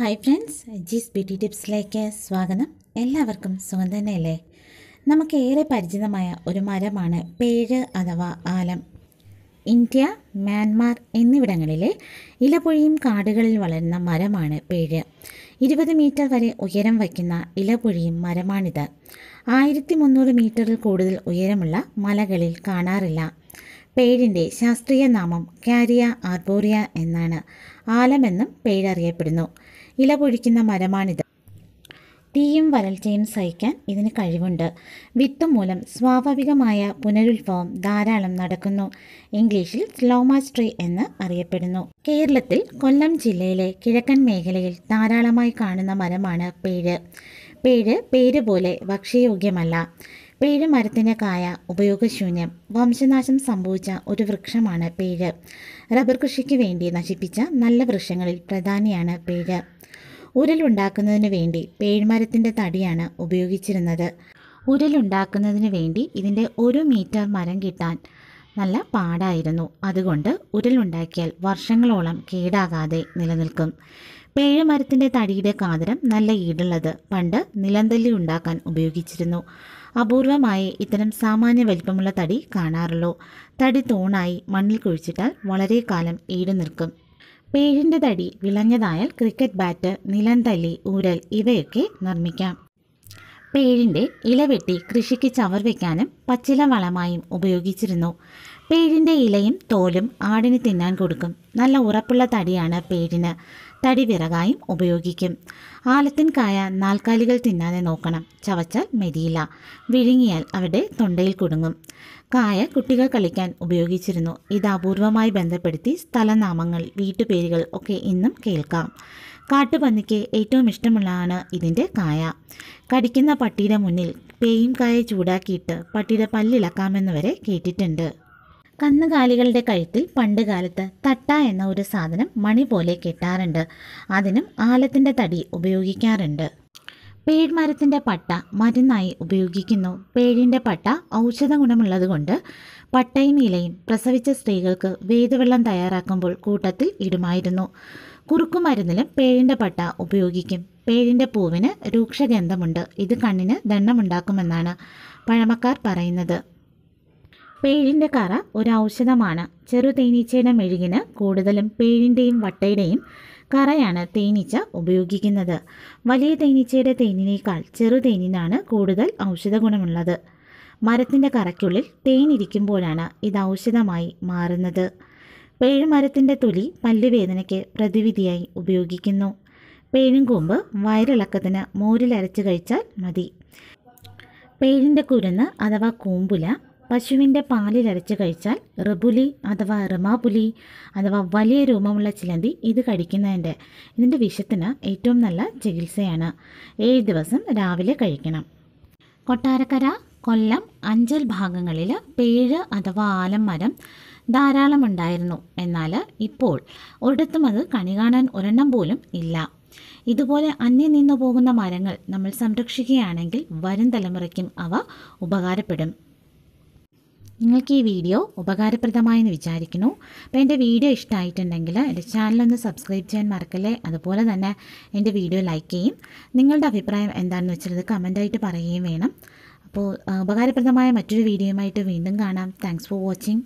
hi friends Jee's beauty ടിപ്സിലേക്ക് സ്വാഗതം എല്ലാവർക്കും സുഖം തന്നെയല്ലേ നമുക്കേറെ പരിചിതമായ ഒരു മരമാണ് പേഴ് അഥവാ ആലം ഇന്ത്യ മ്യാൻമാർ എന്നിവിടങ്ങളിലെ ഇലപൊഴിയും കാടുകളിൽ വളരുന്ന മരമാണ് പേഴ് ഇരുപത് മീറ്റർ വരെ ഉയരം വയ്ക്കുന്ന ഇലപൊഴിയും മരമാണിത് ആയിരത്തി മുന്നൂറ് മീറ്ററിൽ കൂടുതൽ ഉയരമുള്ള മലകളിൽ കാണാറില്ല പേരിൻ്റെ ശാസ്ത്രീയ നാമം കാരിയ ആർബോറിയ എന്നാണ് ആലമെന്നും പേരറിയപ്പെടുന്നു ഇല പൊഴിക്കുന്ന മരമാണിത് തീയും വരൾച്ചയും സഹിക്കാൻ ഇതിന് കഴിവുണ്ട് വിത്ത് മൂലം സ്വാഭാവികമായ പുനരുത്ഭവം ധാരാളം നടക്കുന്നു ഇംഗ്ലീഷിൽ സ്ലോമാസ് ട്രീ എന്ന് അറിയപ്പെടുന്നു കേരളത്തിൽ കൊല്ലം ജില്ലയിലെ കിഴക്കൻ മേഖലയിൽ ധാരാളമായി കാണുന്ന മരമാണ് പേര് പേര് പേര് പോലെ ഭക്ഷ്യയോഗ്യമല്ല പേര് മരത്തിൻ്റെ കായ ഉപയോഗശൂന്യം വംശനാശം സംഭവിച്ച ഒരു വൃക്ഷമാണ് പേര് റബ്ബർ കൃഷിക്ക് വേണ്ടി നശിപ്പിച്ച നല്ല വൃക്ഷങ്ങളിൽ പ്രധാനിയാണ് പേര് ഉരലുണ്ടാക്കുന്നതിന് വേണ്ടി പേഴ്മരത്തിൻ്റെ തടിയാണ് ഉപയോഗിച്ചിരുന്നത് ഉരലുണ്ടാക്കുന്നതിന് വേണ്ടി ഇതിൻ്റെ ഒരു മീറ്റർ മരം കിട്ടാൻ നല്ല പാടായിരുന്നു അതുകൊണ്ട് ഉരലുണ്ടാക്കിയാൽ വർഷങ്ങളോളം കേടാകാതെ നിലനിൽക്കും പേഴുമരത്തിൻ്റെ തടിയുടെ കാതരം നല്ല ഈടുള്ളത് പണ്ട് നിലന്തല്ലി ഉണ്ടാക്കാൻ ഉപയോഗിച്ചിരുന്നു അപൂർവമായി ഇത്തരം സാമാന്യ വലിപ്പമുള്ള തടി കാണാറുള്ളൂ തടി തൂണായി മണ്ണിൽ കുഴിച്ചിട്ടാൽ വളരെ കാലം ഈട് നിൽക്കും പേഴിൻ്റെ തടി വിളഞ്ഞതായാൽ ക്രിക്കറ്റ് ബാറ്റ് നിലന്തല്ലി ഊരൽ ഇവയൊക്കെ നിർമ്മിക്കാം പേഴിൻ്റെ ഇലവെട്ടി കൃഷിക്ക് ചവർ വയ്ക്കാനും പച്ചില വളമായും ഉപയോഗിച്ചിരുന്നു പേഴിൻ്റെ ഇലയും തോലും ആടിന് തിന്നാൻ കൊടുക്കും നല്ല ഉറപ്പുള്ള തടിയാണ് പേഴിന് തടി വിറകായും ഉപയോഗിക്കും ആലത്തിൻ കായ നാൽക്കാലികൾ തിന്നാതെ നോക്കണം ചവച്ചാൽ മെതിയില്ല വിഴുങ്ങിയാൽ അവിടെ തൊണ്ടയിൽ കുടുങ്ങും കായ കുട്ടികൾ കളിക്കാൻ ഉപയോഗിച്ചിരുന്നു ഇത് അപൂർവമായി ബന്ധപ്പെടുത്തി സ്ഥലനാമങ്ങൾ വീട്ടുപേരുകൾ ഒക്കെ ഇന്നും കേൾക്കാം കാട്ടുപന്നിക്ക് ഏറ്റവും ഇഷ്ടമുള്ളതാണ് ഇതിൻ്റെ കായ കടിക്കുന്ന പട്ടിയുടെ മുന്നിൽ പേയും കായ ചൂടാക്കിയിട്ട് പട്ടിയുടെ പല്ലിളക്കാമെന്ന് വരെ കേട്ടിട്ടുണ്ട് കന്നുകാലികളുടെ കഴുത്തിൽ പണ്ട് കാലത്ത് തട്ട എന്ന ഒരു സാധനം മണി പോലെ കെട്ടാറുണ്ട് അതിനും ആലത്തിൻ്റെ തടി ഉപയോഗിക്കാറുണ്ട് പേഴ്മരത്തിൻ്റെ പട്ട മരുന്നായി ഉപയോഗിക്കുന്നു പേഴിൻ്റെ പട്ട ഔഷധ ഗുണമുള്ളതുകൊണ്ട് പട്ടയും ഇലയും പ്രസവിച്ച സ്ത്രീകൾക്ക് വേദവെള്ളം തയ്യാറാക്കുമ്പോൾ കൂട്ടത്തിൽ ഇടുമായിരുന്നു കുറുക്കുമരുന്നിലും പേഴിൻ്റെ പട്ട ഉപയോഗിക്കും പേഴിൻ്റെ പൂവിന് രൂക്ഷഗന്ധമുണ്ട് ഇത് കണ്ണിന് ദണ്ണമുണ്ടാക്കുമെന്നാണ് പഴമക്കാർ പറയുന്നത് പേഴിൻ്റെ കറ ഒരു ഔഷധമാണ് ചെറു തേനീച്ചയുടെ മെഴുകിന് കൂടുതലും പേഴിൻ്റെയും വട്ടയുടെയും കറയാണ് തേനീച്ച ഉപയോഗിക്കുന്നത് വലിയ തേനീച്ചയുടെ തേനിനേക്കാൾ ചെറു തേനിനാണ് കൂടുതൽ ഔഷധ ഗുണമുള്ളത് മരത്തിൻ്റെ കറയ്ക്കുള്ളിൽ തേനിരിക്കുമ്പോഴാണ് ഇത് ഔഷധമായി മാറുന്നത് പേഴുമരത്തിൻ്റെ തൊലി പല്ലുവേദനയ്ക്ക് പ്രതിവിധിയായി ഉപയോഗിക്കുന്നു പേഴുംകൂമ്പ് വയറിളക്കത്തിന് മോരിലരച്ച് കഴിച്ചാൽ മതി പേഴിൻ്റെ കുരുന്ന് അഥവാ കൂമ്പുല പശുവിൻ്റെ പാലിലരച്ച് കഴിച്ചാൽ റബുലി അഥവാ റമാപുലി അഥവാ വലിയ രൂപമുള്ള ചിലന്തി ഇത് കഴിക്കുന്നതിൻ്റെ ഇതിൻ്റെ വിഷത്തിന് ഏറ്റവും നല്ല ചികിത്സയാണ് ഏഴ് ദിവസം രാവിലെ കഴിക്കണം കൊട്ടാരക്കര കൊല്ലം അഞ്ചൽ ഭാഗങ്ങളിൽ പേഴ് അഥവാ ആലം മരം ധാരാളം ഉണ്ടായിരുന്നു എന്നാൽ ഇപ്പോൾ ഒരിടത്തും അത് കണി കാണാൻ ഒരെണ്ണം പോലും ഇല്ല ഇതുപോലെ അന്യം നിന്നു പോകുന്ന മരങ്ങൾ നമ്മൾ സംരക്ഷിക്കുകയാണെങ്കിൽ വരും തലമുറയ്ക്കും അവ ഉപകാരപ്പെടും നിങ്ങൾക്ക് ഈ വീഡിയോ ഉപകാരപ്രദമായെന്ന് വിചാരിക്കുന്നു അപ്പോൾ എൻ്റെ വീഡിയോ ഇഷ്ടമായിട്ടുണ്ടെങ്കിൽ എൻ്റെ ചാനലൊന്ന് സബ്സ്ക്രൈബ് ചെയ്യാൻ മറക്കല്ലേ അതുപോലെ തന്നെ എൻ്റെ വീഡിയോ ലൈക്ക് ചെയ്യും നിങ്ങളുടെ അഭിപ്രായം എന്താണെന്ന് വെച്ചാൽ ഇത് കമൻറ്റായിട്ട് പറയുകയും വേണം അപ്പോൾ ഉപകാരപ്രദമായ മറ്റൊരു വീഡിയോയുമായിട്ട് വീണ്ടും കാണാം താങ്ക്സ് ഫോർ വാച്ചിങ്